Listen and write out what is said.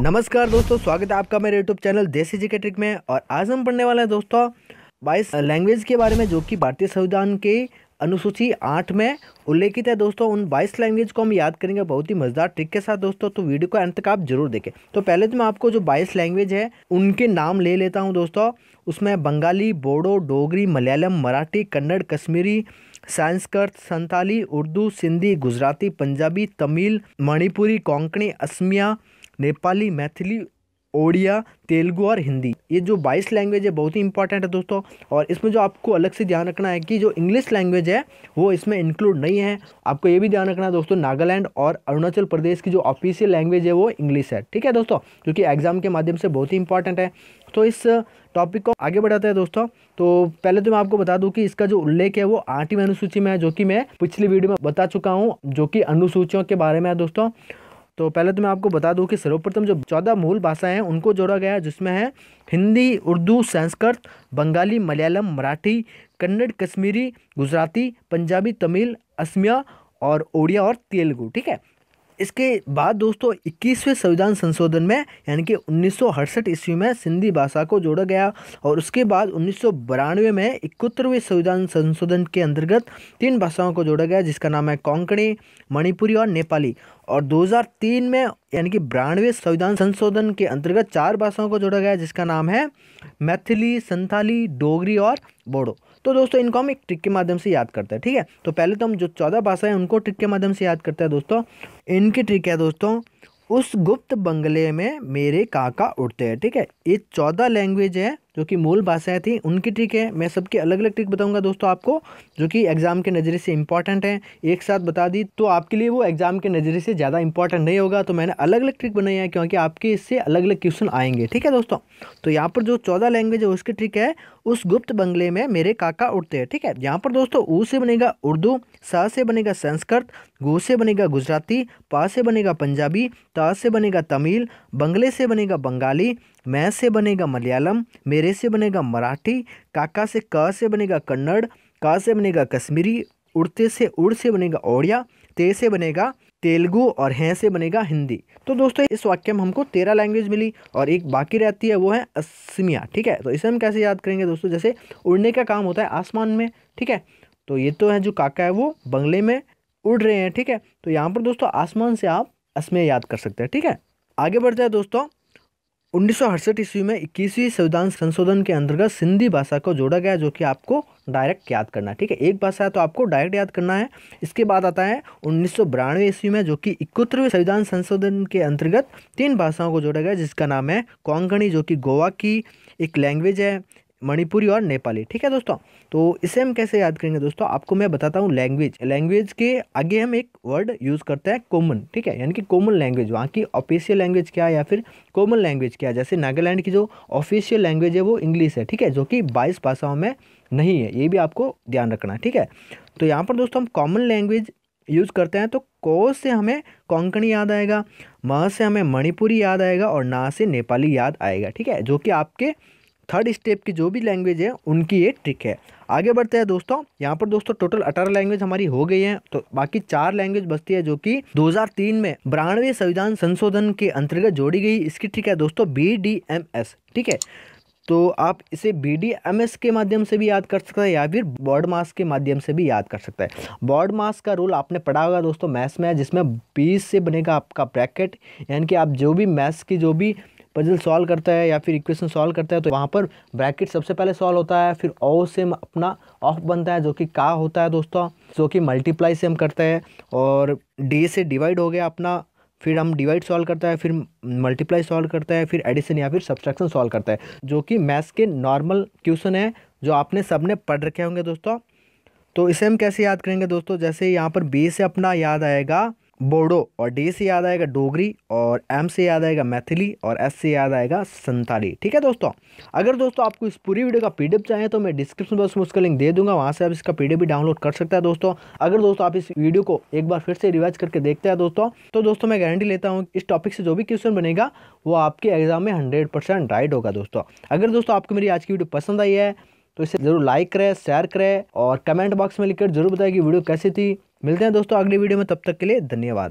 नमस्कार दोस्तों स्वागत है आपका मेरे यूट्यूब चैनल देसी जी के ट्रिक में और आज हम पढ़ने वाले हैं दोस्तों बाईस लैंग्वेज के बारे में जो कि भारतीय संविधान के अनुसूची आठ में उल्लेखित है दोस्तों उन बाईस लैंग्वेज को हम याद करेंगे बहुत ही मज़ेदार ट्रिक के साथ दोस्तों तो वीडियो को अंत तक आप जरूर देखें तो पहले तो मैं आपको जो बाईस लैंग्वेज है उनके नाम ले लेता हूँ दोस्तों उसमें बंगाली बोडो डोगरी मलयालम मराठी कन्नड़ कश्मीरी संस्कृत संताली उर्दू सिंधी गुजराती पंजाबी तमिल मणिपुरी कोंकणी असमिया नेपाली मैथिली ओडिया तेलुगू और हिंदी ये जो बाईस लैंग्वेज है बहुत ही इंपॉर्टेंट है दोस्तों और इसमें जो आपको अलग से ध्यान रखना है कि जो इंग्लिश लैंग्वेज है वो इसमें इंक्लूड नहीं है आपको ये भी ध्यान रखना है दोस्तों नागालैंड और अरुणाचल प्रदेश की जो ऑफिशियल लैंग्वेज है वो इंग्लिश है ठीक है दोस्तों क्योंकि एग्जाम के माध्यम से बहुत ही इंपॉर्टेंट है तो इस टॉपिक को आगे बढ़ाते हैं दोस्तों तो पहले तो मैं आपको बता दूं कि इसका जो उल्लेख है वो आठवीं अनुसूची में है जो कि मैं पिछली वीडियो में बता चुका हूँ जो कि अनुसूचियों के बारे में है दोस्तों तो पहले तो मैं आपको बता दूं कि सर्वप्रथम जो चौदह मूल भाषाएं हैं उनको जोड़ा गया जिसमें है हिंदी उर्दू संस्कृत बंगाली मलयालम मराठी कन्नड़ कश्मीरी गुजराती पंजाबी तमिल असमिया और ओडिया और तेलुगु ठीक है इसके बाद दोस्तों 21वें संविधान संशोधन में यानी कि उन्नीस ईस्वी में सिंधी भाषा को जोड़ा गया और उसके बाद उन्नीस में इकहत्तरवें संविधान संशोधन के अंतर्गत तीन भाषाओं को जोड़ा गया जिसका नाम है कोंकणी मणिपुरी और नेपाली और 2003 में यानी कि ब्रांडवे संविधान संशोधन के अंतर्गत चार भाषाओं को जोड़ा गया जिसका नाम है मैथिली संथाली डोगरी और बोडो तो दोस्तों इनको हम एक ट्रिक के माध्यम से याद करते हैं ठीक है तो पहले तो हम जो चौदह भाषाएं उनको ट्रिक के माध्यम से याद करते हैं दोस्तों इनकी ट्रिक है दोस्तों उस गुप्त बंगले में मेरे काका उठते हैं ठीक है ये चौदह लैंग्वेज है जो कि मूल भाषाएं थी उनकी ट्रिक है मैं सबकी अलग अलग ट्रिक बताऊंगा दोस्तों आपको जो कि एग्ज़ाम के नज़रिए से इंपॉर्टेंट है एक साथ बता दी तो आपके लिए वो एग्ज़ाम के नज़रिए से ज़्यादा इंपॉर्टेंट नहीं होगा तो मैंने अलग अलग ट्रिक बनाई है क्योंकि आपके इससे अलग अलग क्वेश्चन आएंगे ठीक है दोस्तों तो यहाँ पर जो चौदह लैंग्वेज है उसकी ट्रिक है उस गुप्त बंगले में मेरे काका उठते हैं ठीक है यहाँ पर दोस्तों ऊ से बनेगा उर्दू सा से बनेगा संस्कृत गो से बनेगा गुजराती पा से बनेगा पंजाबी ता से बनेगा तमिल बंगले से बनेगा बंगाली मैं से बनेगा मलयालम मेरे से बनेगा मराठी काका से क से बनेगा कन्नड़ का से बनेगा कश्मीरी उड़ते से उड़ से बनेगा ओड़िया ते से बनेगा तेलुगु और हैं से बनेगा हिंदी तो दोस्तों इस वाक्य में हमको तेरह लैंग्वेज मिली और एक बाकी रहती है वो है असमिया ठीक है तो इसे हम कैसे याद करेंगे दोस्तों जैसे उड़ने का काम होता है आसमान में ठीक है तो ये तो है जो काका है वो बंगले में उड़ रहे हैं ठीक है तो यहाँ पर दोस्तों आसमान से आप असमिया याद कर सकते हैं ठीक है आगे बढ़ते हैं दोस्तों उन्नीस ईस्वी में इक्कीसवीं संविधान संशोधन के अंतर्गत सिंधी भाषा को जोड़ा गया जो कि आपको डायरेक्ट याद करना है ठीक है एक भाषा है तो आपको डायरेक्ट याद करना है इसके बाद आता है उन्नीस ईस्वी में जो कि इकहत्तरवें संविधान संशोधन के अंतर्गत तीन भाषाओं को जोड़ा गया जिसका नाम है कोंकणी जो कि गोवा की एक लैंग्वेज है मणिपुरी और नेपाली ठीक है दोस्तों तो इसे हम कैसे याद करेंगे दोस्तों आपको मैं बताता हूँ लैंग्वेज लैंग्वेज के आगे हम एक वर्ड यूज़ करते हैं कॉमन ठीक है यानी कि कॉमन लैंग्वेज वहाँ की ऑफिशियल लैंग्वेज क्या है या फिर कॉमन लैंग्वेज क्या है जैसे नागालैंड की जो ऑफिशियल लैंग्वेज है वो इंग्लिश है ठीक है जो कि बाईस भाषाओं में नहीं है ये भी आपको ध्यान रखना है ठीक है तो यहाँ पर दोस्तों हम कॉमन लैंग्वेज यूज़ करते हैं तो को से हमें कोंकणी याद आएगा म से हमें मणिपुरी याद आएगा और ना से नेपाली याद आएगा ठीक है जो कि आपके थर्ड स्टेप की जो भी लैंग्वेज है उनकी ये ट्रिक है आगे बढ़ते हैं दोस्तों यहाँ पर दोस्तों टोटल अठारह लैंग्वेज हमारी हो गई है तो बाकी चार लैंग्वेज बचती है जो कि 2003 में बानवे संविधान संशोधन के अंतर्गत जोड़ी गई इसकी ठीक है दोस्तों बी डी एम एस ठीक है तो आप इसे बी डी एम एस के माध्यम से भी याद कर सकते हैं या फिर बॉर्ड मास के माध्यम से भी याद कर सकते हैं बॉर्ड मास का रूल आपने पढ़ा होगा दोस्तों मैथ्स में जिसमें बीस से बनेगा आपका ब्रैकेट यानी कि आप जो भी मैथ्स की जो भी पजल सॉल्व करता है या फिर इक्वेशन सॉल्व करता है तो वहाँ पर ब्रैकेट सबसे पहले सॉल्व होता है फिर ओ से अपना ऑफ बनता है जो कि का होता है दोस्तों जो कि मल्टीप्लाई से हम करते हैं और डी से डिवाइड हो गया अपना फिर हम डिवाइड सॉल्व करता है फिर मल्टीप्लाई सॉल्व करता है फिर एडिशन या फिर सब्सट्रैक्शन सॉल्व करता है जो कि मैथ्स के नॉर्मल क्वेश्चन है जो आपने सबने पढ़ रखे होंगे दोस्तों तो इसे हम कैसे याद करेंगे दोस्तों जैसे यहाँ पर बी से अपना याद आएगा बोडो और डी से याद आएगा डोगरी और एम से याद आएगा मैथिली और एस से याद आएगा संताली ठीक है दोस्तों अगर दोस्तों आपको इस पूरी वीडियो का पीडीएफ चाहिए तो मैं डिस्क्रिप्शन बॉक्स में उसका लिंक दे दूंगा वहाँ से आप इसका पीडीएफ भी डाउनलोड कर सकते हैं दोस्तों अगर दोस्तों आप इस वीडियो को एक बार फिर से रिवाइज करके देखते हैं दोस्तों तो दोस्तों मैं गारंटी लेता हूँ इस टॉपिक से जो भी क्वेश्चन बनेगा वो आपके एग्जाम में हंड्रेड राइट होगा दोस्तों अगर दोस्तों आपको मेरी आज की वीडियो पसंद आई है तो इसे जरूर लाइक करें शेयर करें और कमेंट बॉक्स में लिखकर जरूर बताएगी वीडियो कैसी थी मिलते हैं दोस्तों अगली वीडियो में तब तक के लिए धन्यवाद